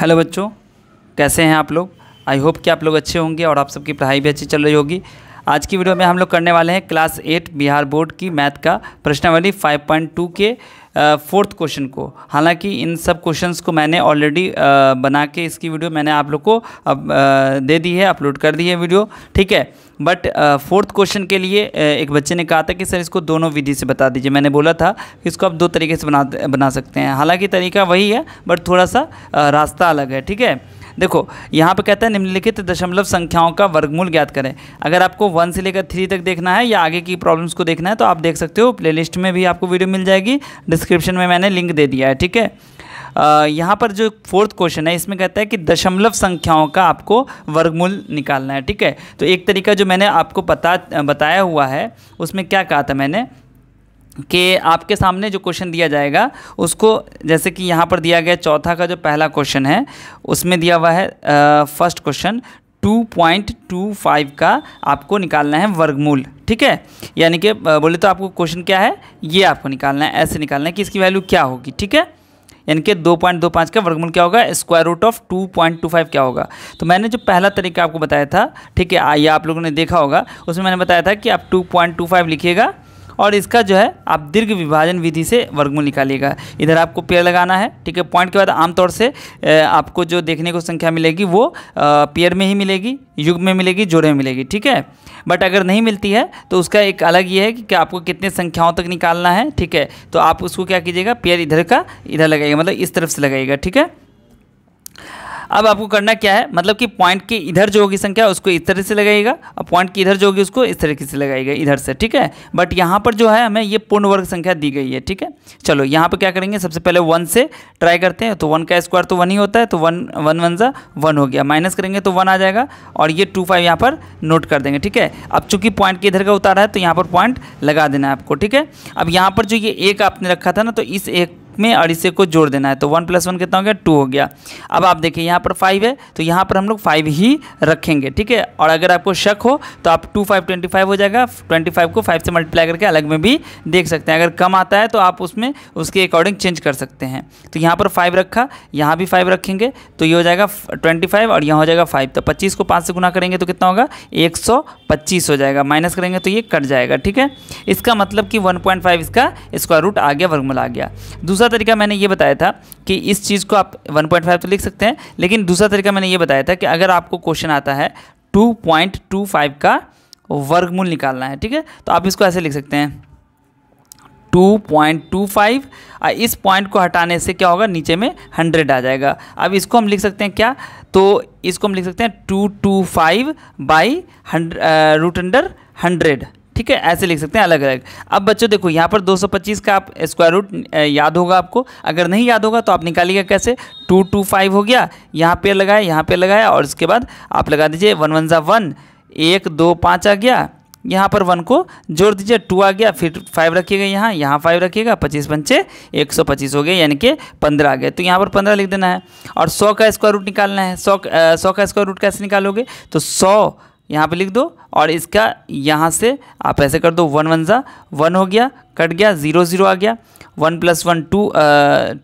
hello बच्चों कैसे हैं आप लोग आई होप कि आप लोग अच्छे होंगे और आप सबकी पढ़ाई भी अच्छी चल रही होगी आज की वीडियो में हम लोग करने वाले हैं क्लास एट बिहार बोर्ड की मैथ का प्रश्नावली 5.2 के फोर्थ uh, क्वेश्चन को हालांकि इन सब क्वेश्चंस को मैंने ऑलरेडी uh, बना के इसकी वीडियो मैंने आप लोग को अब uh, दे दी है अपलोड कर दी है वीडियो ठीक है बट फोर्थ क्वेश्चन के लिए एक बच्चे ने कहा था कि सर इसको दोनों विधि से बता दीजिए मैंने बोला था कि इसको आप दो तरीके से बना बना सकते हैं हालांकि तरीका वही है बट थोड़ा सा रास्ता अलग है ठीक है देखो यहाँ पर कहता है निम्नलिखित दशमलव संख्याओं का वर्गमूल ज्ञात करें अगर आपको वन से लेकर थ्री तक देखना है या आगे की प्रॉब्लम्स को देखना है तो आप देख सकते हो प्ले में भी आपको वीडियो मिल जाएगी डिस्क्रिप्शन में मैंने लिंक दे दिया है ठीक है यहाँ पर जो फोर्थ क्वेश्चन है इसमें कहता है कि दशमलव संख्याओं का आपको वर्गमूल निकालना है ठीक है तो एक तरीका जो मैंने आपको पता बताया हुआ है उसमें क्या कहा था मैंने कि आपके सामने जो क्वेश्चन दिया जाएगा उसको जैसे कि यहाँ पर दिया गया चौथा का जो पहला क्वेश्चन है उसमें दिया हुआ है फर्स्ट क्वेश्चन 2.25 का आपको निकालना है वर्गमूल ठीक है यानी कि बोले तो आपको क्वेश्चन क्या है ये आपको निकालना है ऐसे निकालना है कि इसकी वैल्यू क्या होगी ठीक है यानी कि दो पॉइंट दो पाँच का वर्गमूल क्या होगा square root of two point two five क्या होगा तो मैंने जो पहला तरीका आपको बताया था ठीक है आइए आप लोगों ने देखा होगा उसमें मैंने बताया था कि आप टू पॉइंट टू फाइव लिखिएगा और इसका जो है आप दीर्घ विभाजन विधि से वर्गमूल निकालिएगा इधर आपको पेयर लगाना है ठीक है पॉइंट के बाद आमतौर से आपको जो देखने को संख्या मिलेगी वो पेयर में ही मिलेगी युग में मिलेगी जोड़े में मिलेगी ठीक है बट अगर नहीं मिलती है तो उसका एक अलग ये है कि आपको कितने संख्याओं तक निकालना है ठीक है तो आप उसको क्या कीजिएगा पेयर इधर का इधर लगाइएगा मतलब इस तरफ से लगाइएगा ठीक है अब आपको करना क्या है मतलब कि पॉइंट के इधर जो होगी संख्या उसको इस तरह से लगाइएगा और पॉइंट की इधर जो होगी उसको इस तरीके से लगाइएगा इधर से ठीक है बट यहाँ पर जो है हमें ये पूर्ण वर्ग संख्या दी गई है ठीक है चलो यहाँ पर क्या करेंगे सबसे पहले वन से ट्राई करते हैं तो वन का स्क्वायर तो वन ही होता है तो वन वन वन जा वन हो गया माइनस करेंगे तो वन आ जाएगा और ये टू फाइव यहाँ पर नोट कर देंगे ठीक है अब चूंकि पॉइंट के इधर का उतारा है तो यहाँ पर पॉइंट लगा देना है आपको ठीक है अब यहाँ पर जो ये एक आपने रखा था ना तो इस एक में और इसे को जोड़ देना है तो वन प्लस वन कितना हो गया टू हो गया अब आप देखिए यहाँ पर फाइव है तो यहाँ पर हम लोग फाइव ही रखेंगे ठीक है और अगर आपको शक हो तो आप टू फाइव ट्वेंटी फाइव हो जाएगा ट्वेंटी फाइव को फाइव से मल्टीप्लाई करके अलग में भी देख सकते हैं अगर कम आता है तो आप उसमें उसके अकॉर्डिंग चेंज कर सकते हैं तो यहाँ पर फाइव रखा यहाँ भी फाइव रखेंगे तो ये हो जाएगा ट्वेंटी फाइव और यहाँ हो जाएगा फाइव तो पच्चीस को पाँच से गुना करेंगे तो कितना होगा एक सौ पच्चीस हो जाएगा माइनस करेंगे तो ये कट जाएगा ठीक है इसका मतलब कि वन पॉइंट फाइव इसका स्क्वायर रूट आ गया वर्गमूल आ गया दूसरा दूसरा तरीका मैंने ये बताया था कि इस चीज़ को आप 1.5 पॉइंट तो लिख सकते हैं लेकिन दूसरा तरीका मैंने ये बताया था कि अगर आपको क्वेश्चन आता है 2.25 का वर्गमूल निकालना है ठीक है तो आप इसको ऐसे लिख सकते हैं 2.25 इस पॉइंट को हटाने से क्या होगा नीचे में हंड्रेड आ जाएगा अब इसको हम लिख सकते हैं क्या तो इसको हम लिख सकते हैं two two five by root under hundred ठीक है ऐसे लिख सकते हैं अलग अलग अब बच्चों देखो यहाँ पर 225 का आप स्क्वायर रूट याद होगा आपको अगर नहीं याद होगा तो आप निकालिएगा कैसे टू टू फाइव हो गया यहाँ पे लगाया यहाँ पे लगाया और इसके बाद आप लगा दीजिए वन वन ज़ा वन एक दो पाँच आ गया यहाँ पर वन को जोड़ दीजिए टू आ गया फिर फाइव रखिएगा यहाँ यहाँ फाइव रखिएगा पच्चीस पंचे एक सौ पच्चीस हो गए यानी कि पंद्रह आ गए तो यहाँ पर पंद्रह लिख देना है और सौ का स्क्वायर रूट निकालना है सौ सौ का स्क्वायर रूट कैसे निकालोगे तो सौ यहाँ पे लिख दो और इसका यहाँ से आप ऐसे कर दो वन वन ज़ा वन हो गया कट गया ज़ीरो ज़ीरो आ गया one plus one two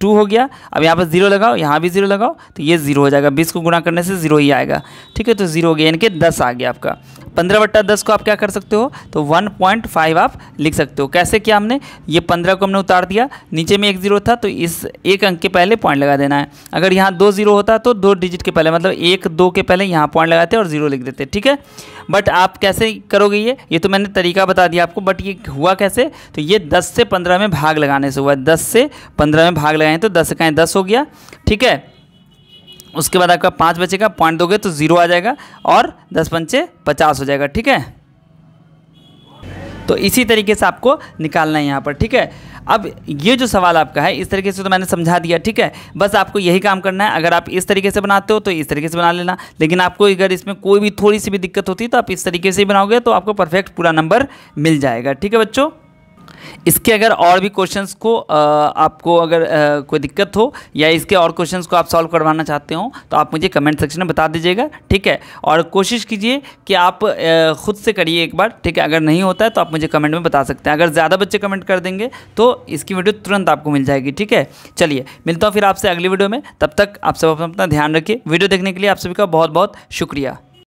two हो गया अब यहाँ पर ज़ीरो लगाओ यहाँ भी ज़ीरो लगाओ तो ये ज़ीरो हो जाएगा बीस को गुणा करने से ज़ीरो ही आएगा ठीक है तो ज़ीरो हो गया यानी कि दस आ गया आपका पंद्रह बट्टा दस को आप क्या कर सकते हो तो वन पॉइंट फाइव आप लिख सकते हो कैसे किया हमने ये पंद्रह को हमने उतार दिया नीचे में एक जीरो था तो इस एक अंक के पहले पॉइंट लगा देना है अगर यहाँ दो जीरो होता तो दो डिजिट के पहले मतलब एक दो के पहले यहाँ पॉइंट लगाते और जीरो लिख देते ठीक है बट आप कैसे करोगे ये ये तो मैंने तरीका बता दिया आपको बट ये हुआ कैसे तो ये दस से पंद्रह में भाग लगाने से हुआ दस से पंद्रह में भाग लगाएं तो दस का दस हो गया ठीक है उसके बाद आपका पाँच बचेगा पॉइंट दोगे तो ज़ीरो आ जाएगा और दस पंचे पचास हो जाएगा ठीक है तो इसी तरीके से आपको निकालना है यहाँ पर ठीक है अब ये जो सवाल आपका है इस तरीके से तो मैंने समझा दिया ठीक है बस आपको यही काम करना है अगर आप इस तरीके से बनाते हो तो इस तरीके से बना लेना लेकिन आपको अगर इसमें कोई भी थोड़ी सी भी दिक्कत होती है तो आप इस तरीके से ही बनाओगे तो आपको परफेक्ट पूरा नंबर मिल जाएगा ठीक है बच्चों इसके अगर और भी क्वेश्चंस को आपको अगर कोई दिक्कत हो या इसके और क्वेश्चंस को आप सॉल्व करवाना चाहते हो तो आप मुझे कमेंट सेक्शन में बता दीजिएगा ठीक है और कोशिश कीजिए कि आप खुद से करिए एक बार ठीक है अगर नहीं होता है तो आप मुझे कमेंट में बता सकते हैं अगर ज़्यादा बच्चे कमेंट कर देंगे तो इसकी वीडियो तुरंत आपको मिल जाएगी ठीक है चलिए मिलता हूँ फिर आपसे अगली वीडियो में तब तक आप सब अपना ध्यान रखिए वीडियो देखने के लिए आप सभी का बहुत बहुत शुक्रिया